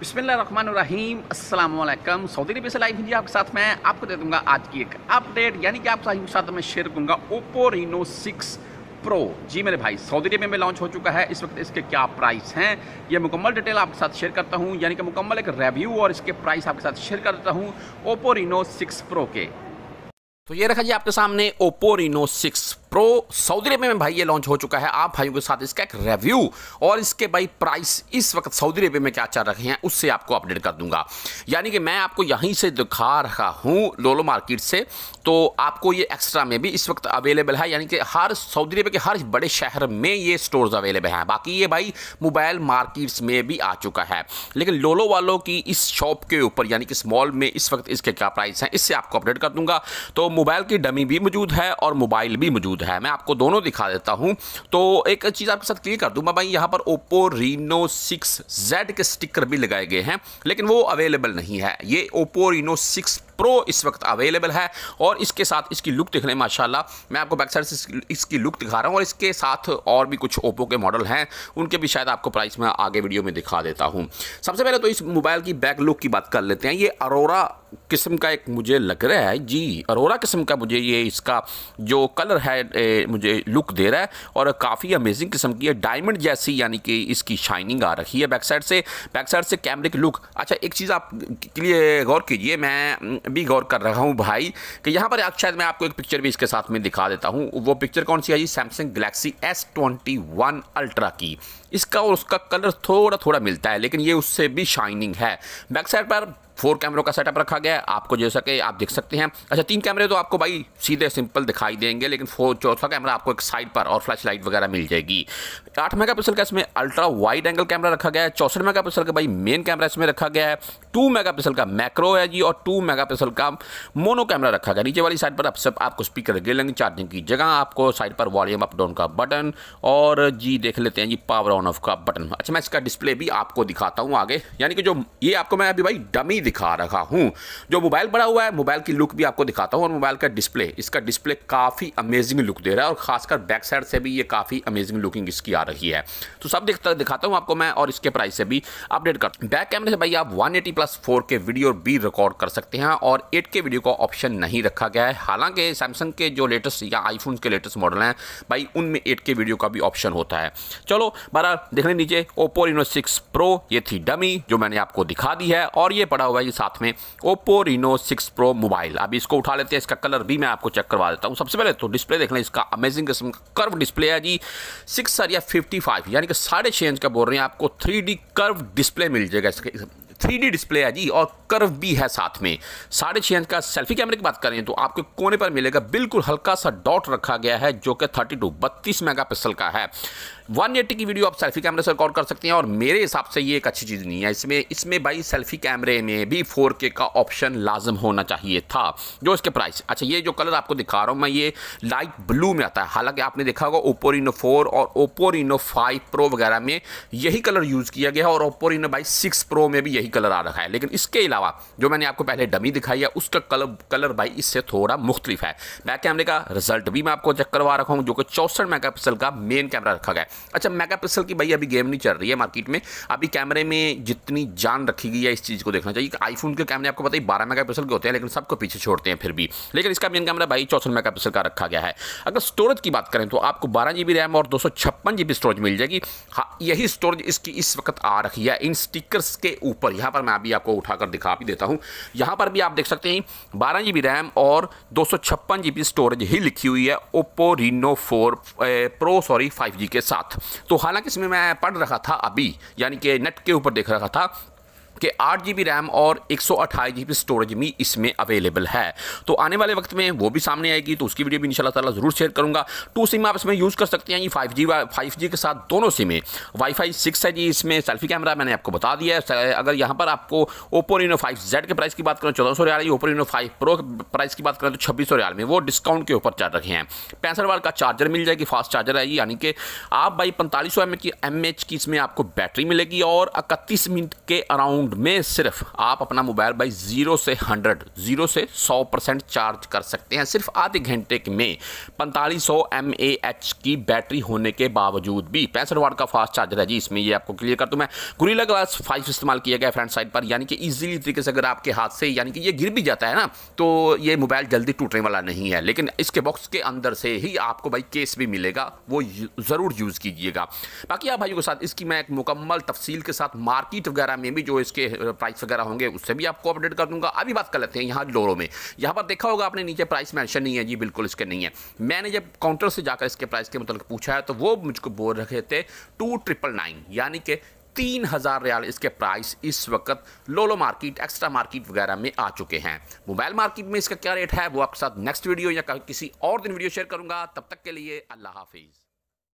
बसमीम अल्लाम सऊदी अरब से लाइव इंडिया आपके साथ मैं आपको दे दूंगा आज की एक अपडेट यानी कि आपके साथ मैं शेयर करूंगा ओप्पो रिनो सिक्स प्रो जी मेरे भाई सऊदी अरब में लॉन्च हो चुका है इस वक्त इसके क्या प्राइस हैं ये मुकम्मल डिटेल आपके साथ शेयर करता हूँ यानी कि मुकम्मल एक रिव्यू और इसके प्राइस आपके साथ शेयर करता हूँ ओप्पो रिनो सिक्स प्रो के तो ये रखा जी आपके सामने Oppo Reno six pro Saudi Arabia में भाई ये लॉन्च हो चुका है आप भाइयों के साथ इसका एक रिव्यू और इसके भाई प्राइस इस वक्त सऊदी अरेबिया में क्या चल रहे हैं उससे आपको अपडेट कर दूंगा यानी कि मैं आपको यहीं से दिखा रहा हूँ लोलो मार्केट से तो आपको ये एक्स्ट्रा में भी इस वक्त अवेलेबल है यानी कि हर सऊदी अरेबिया के हर बड़े शहर में ये स्टोर अवेलेबल हैं बाकी ये भाई मोबाइल मार्किट्स में भी आ चुका है लेकिन लोलो वालों की इस शॉप के ऊपर यानी कि इस मॉल में इस वक्त इसके क्या प्राइस हैं इससे आपको अपडेट कर दूंगा तो मोबाइल की डमी भी मौजूद है और मोबाइल भी मौजूद है है मैं आपको दोनों दिखा देता हूँ तो एक चीज़ आपके साथ क्लियर कर दूँ मैं भाई यहाँ पर ओप्पो रीनो सिक्स जेड के स्टिकर भी लगाए गए हैं लेकिन वो अवेलेबल नहीं है ये ओप्पो रीनो सिक्स प्रो इस वक्त अवेलेबल है और इसके साथ इसकी लुक रहे हैं माशाला मैं आपको बैक साइड से इसकी लुक दिखा रहा हूँ और इसके साथ और भी कुछ ओप्पो के मॉडल हैं उनके भी शायद आपको प्राइस मैं आगे वीडियो में दिखा देता हूँ सबसे पहले तो इस मोबाइल की बैक लुक की बात कर लेते हैं ये अरोरा किस्म का एक मुझे लग रहा है जी अरोरा किस्म का मुझे ये इसका जो कलर है ए, मुझे लुक दे रहा है और काफ़ी अमेजिंग किस्म की है डायमंड जैसी यानी कि इसकी शाइनिंग आ रही है बैक साइड से बैक साइड से कैमरे की लुक अच्छा एक चीज़ आप के लिए गौर कीजिए मैं भी गौर कर रहा हूँ भाई कि यहाँ पर शायद मैं आपको एक पिक्चर भी इसके साथ में दिखा देता हूँ वो पिक्चर कौन सी है जी Samsung Galaxy S twenty one ultra की इसका और उसका कलर थोड़ा थोड़ा मिलता है लेकिन ये उससे भी शाइनिंग है बैक साइड पर फोर कैमरों का सेटअप रखा गया है आपको जैसा कि आप देख सकते हैं अच्छा तीन कैमरे तो आपको भाई सीधे सिंपल दिखाई देंगे लेकिन फोर चौथा कैमरा आपको एक साइड पर और फ्लैश लाइट वगैरह मिल जाएगी आठ मेगा का इसमें अल्ट्रा वाइड एंगल कैमरा रखा गया है चौसठ मेगा का भाई मेन कैमरा इसमें रखा गया है टू मेगा का मैक्रो है जी और टू मेगा का मोनो कैमरा रखा गया नीचे वाली साइड पर आप सब आपको स्पीकर लेंगे चार्जिंग की जगह आपको साइड पर वॉल्यूम अप डाउन का बटन और जी देख लेते हैं जी पावर ऑन ऑफ का बटन अच्छा मैं इसका डिस्प्ले भी आपको दिखाता हूँ आगे यानी कि जो ये आपको मैं अभी भाई डमी दिखा रहा हूँ जो मोबाइल बड़ा हुआ है मोबाइल की लुक भी आपको दिखाता हूँ और मोबाइल का डिस्प्ले इसका डिस्प्ले काफ़ी अमेजिंग लुक दे रहा है और खासकर बैक साइड से भी ये काफ़ी अमेजिंग लुकिंग इसकी आ रही है तो सब दिखता दिखाता हूँ आपको मैं और इसके प्राइस से भी अपडेट कर बैक कैमरे से भाई आप वन प्लस फोर के वीडियो भी रिकॉर्ड कर सकते हैं और एट के वीडियो का ऑप्शन नहीं रखा गया है हालांकि सैमसंग के जो लेटेस्ट या आईफोन के लेटेस्ट मॉडल हैं भाई उनमें एट के वीडियो का भी ऑप्शन होता है चलो बारह देख लें नीचे ओप्पो रिनो सिक्स प्रो ये थी डमी जो मैंने आपको दिखा दी है और ये पड़ा हुआ हुआ ये साथ में Oppo Reno six pro mobile अब इसको उठा लेते हैं इसका कलर भी मैं आपको चेक करवा देता हूँ सबसे पहले तो डिस्प्ले देखना इसका अमेजिंग किस्म का कर्व डिस्प्ले है जी सिक्स या फिफ्टी यानी कि साढ़े इंच का बोल रहे हैं आपको थ्री कर्व डिस्प्ले मिल जाएगा इसके थ्री डिस्प्ले है जी और कर्व भी है साथ में साढ़े छः इंच का सेल्फी कैमरे की बात करें तो आपके कोने पर मिलेगा बिल्कुल हल्का सा डॉट रखा गया है जो कि थर्टी टू बत्तीस मेगा का है 180 की वीडियो आप सेल्फी कैमरे से रिकॉर्ड कर सकते हैं और मेरे हिसाब से ये एक अच्छी चीज़ नहीं है इसमें इसमें भाई सेल्फी कैमरे में भी 4K का ऑप्शन लाजम होना चाहिए था जो इसके प्राइस अच्छा ये जो कलर आपको दिखा रहा हूँ मैं ये लाइट ब्लू में आता है हालांकि आपने देखा होगा ओप्पो रिनो फोर और ओप्पो रिनो फाइव प्रो वगैरह में यही कलर यूज़ किया गया और ओप्पो रिनो बाई सिक्स प्रो में भी यही कलर आ रखा है लेकिन इसके अलावा जो मैंने आपको पहले डमी दिखाई है उसका कलर कलर भाई इससे थोड़ा मुख्तलिफ है बैक कैमरे का रिजल्ट भी मैं आपको चेक करवा रखा हूँ जो कि चौसठ मेगा का मेन कैमरा रखा गया है अच्छा मेगा की भाई अभी गेम नहीं चल रही है मार्केट में अभी कैमरे में जितनी जान रखी गई है इस चीज़ को देखना चाहिए आईफोन के कैमरे आपको पता ही बारह मेगा के होते हैं लेकिन सबको पीछे छोड़ते हैं फिर भी लेकिन इसका मेन कैमरा भाई चौसठ मेगा का रखा गया है अगर स्टोरेज की बात करें तो आपको बारह जी रैम और दो सौ स्टोरेज मिल जाएगी हाँ यही स्टोरेज इसकी इस वक्त आ रखी है इन स्टिकर्स के ऊपर यहाँ पर मैं अभी आपको उठाकर दिखा भी देता हूँ यहाँ पर भी आप देख सकते हैं बारह जी रैम और दो सौ स्टोरेज ही लिखी हुई है Oppo Reno four pro sorry five के साथ तो हालांकि इसमें मैं पढ़ रहा था अभी यानी कि नेट के ऊपर देख रहा था कि आठ जी रैम और एक सौ स्टोरेज भी इसमें अवेलेबल है तो आने वाले वक्त में वो भी सामने आएगी तो उसकी वीडियो भी इंशाल्लाह ताला ज़रूर शेयर करूंगा टू सिम आप इसमें यूज़ कर सकते हैं ये फाइव जी फाइव जी के साथ दोनों सिमें वाईफाई सिक्स है जी इसमें सेल्फी कैमरा मैंने आपको बता दिया है अगर यहाँ पर आपको ओप्पो रीनो फाइव जेड के प्राइस की बात करें चौदह सौ riyal Oppo Reno five pro price की बात करें तो छब्बीस सौ रियाल में वो डिस्काउंट के ऊपर चल रखे हैं पैंसठ वाल का चार्जर मिल जाएगी फास्ट चार्जर आएगी यानी कि आप भाई पैंतालीस सौ एम की एम की इसमें आपको बैटरी मिलेगी और इकतीस मिनट के अराउंड सेकंड में सिर्फ आप अपना मोबाइल बाई ज़ीरो से हंड्रेड ज़ीरो से सौ परसेंट चार्ज कर सकते हैं सिर्फ आधे घंटे में पैंतालीस सौ एम ए एच की बैटरी होने के बावजूद भी पैंसठ वाट का फास्ट चार्जर है जी इसमें ये आपको क्लियर कर दूँ मैं गुरीला ग्लास फाइव इस्तेमाल किया गया फ्रंट साइड पर यानी कि ईजिली तरीके से अगर आपके हाथ से यानी कि ये गिर भी जाता है ना तो ये मोबाइल जल्दी टूटने वाला नहीं है लेकिन इसके बॉक्स के अंदर से ही आपको भाई केस भी मिलेगा वो ज़रूर यूज़ कीजिएगा बाकी आप भाइयों के साथ इसकी मैं एक मुकम्मल तफसील के साथ मार्केट वगैरह में भी जो इसके उसके प्राइस वगैरह होंगे उससे भी आपको अपडेट कर दूंगा अभी बात कर लेते हैं यहाँ लोरो में यहाँ पर देखा होगा आपने नीचे प्राइस मैंशन नहीं है जी बिल्कुल इसके नहीं है मैंने जब काउंटर से जाकर इसके प्राइस के मतलब पूछा है तो वो मुझको बोल रहे थे टू ट्रिपल नाइन यानी कि तीन हज़ार रियाल इसके प्राइस इस वक्त लोलो मार्केट एक्स्ट्रा मार्केट वगैरह में आ चुके हैं मोबाइल मार्केट में इसका क्या रेट है वो आपके साथ नेक्स्ट वीडियो या किसी और दिन वीडियो शेयर करूंगा तब तक के लिए अल्लाह हाफिज़